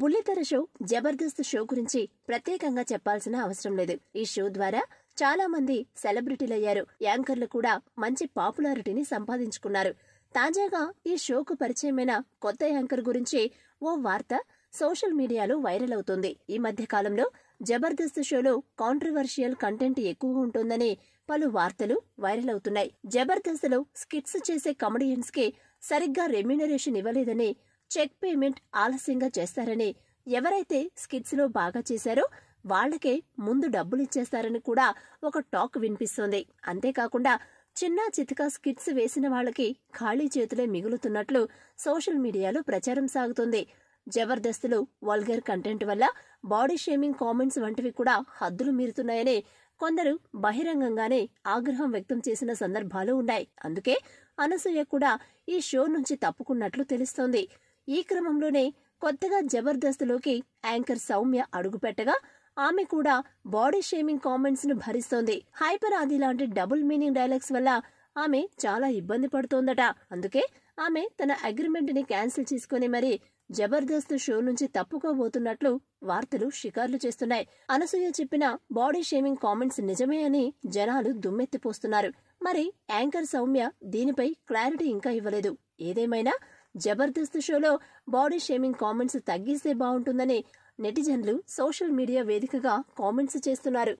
బుల్లితెర show Jabardasth show గురించి ప్రత్యేకంగా చెప్పాల్సిన అవసరం లేదు ఈ షో ద్వారా చాలా మంది సెలబ్రిటీలయ్యారు యాంకర్లు కూడా మంచి పాపులారిటీని సంపాదించుకున్నారు తాజాగా ఈ షోకు పరిచయమైన కొత్త యాంకర్ గురించి ఓ వార్త సోషల్ మీడియాలో వైరల్ అవుతుంది ఈ మధ్య కాలంలో జబర్దస్త్ షోలో కాంట్రవర్షియల్ కంటెంట్ ఎక్కువ ఉంటుందని పలు వార్తలు వైరల్ అవుతున్నాయి జబర్దస్త్లో స్కిట్స్ చేసే కమెడియన్స్ కి సరిగ్గా రెమ్యునరేషన్ ఇవ్వలేదని చెక్ పేమెంట్ ఆలస్యంగా చేస్తారని ఎవరైతే స్కిట్స్లో బాగా చేశారో వాళ్లకే ముందు డబ్బులు ఇచ్చేస్తారని కూడా ఒక టాక్ వినిపిస్తోంది అంతేకాకుండా చిన్న చితక స్కిట్స్ వేసిన వాళ్ళకి ఖాళీ చేతులే మిగులుతున్నట్లు సోషల్ మీడియాలో ప్రచారం సాగుతుంది జబర్దస్తులు వల్గర్ కంటెంట్ వల్ల బాడీ షేమింగ్ కామెంట్స్ వంటివి కూడా హద్దులు మీరుతున్నాయని కొందరు బహిరంగంగానే ఆగ్రహం వ్యక్తం చేసిన సందర్భాలు ఉన్నాయి అందుకే అనసూయ కూడా ఈ షో నుంచి తప్పుకున్నట్లు తెలుస్తోంది ఈ క్రమంలోనే కొత్తగా జబర్దస్త్లోకి యాంకర్ సౌమ్య అడుగుపెట్టగా ఆమె కూడా బాడీ షేమింగ్ కామెంట్స్ ను భరిస్తోంది హైపర్ ఆది లాంటి డబుల్ మీనింగ్ డైలాగ్స్ వల్ల ఆమె చాలా ఇబ్బంది పడుతోందట అందుకే ఆమె తన అగ్రిమెంట్ ని క్యాన్సిల్ చేసుకుని మరి జబర్దస్త్ షో నుంచి తప్పుకోబోతున్నట్లు వార్తలు షికార్లు చేస్తున్నాయి అనసూయ చెప్పిన బాడీ షేమింగ్ కామెంట్స్ నిజమే అని జనాలు దుమ్మెత్తిపోస్తున్నారు మరి యాంకర్ సౌమ్య దీనిపై క్లారిటీ ఇంకా ఇవ్వలేదు ఏదేమైనా జబర్దస్త్ షోలో బాడీ షేమింగ్ కామెంట్స్ తగ్గిస్తే బాగుంటుందని నెటిజన్లు సోషల్ మీడియా వేదికగా కామెంట్స్ చేస్తున్నారు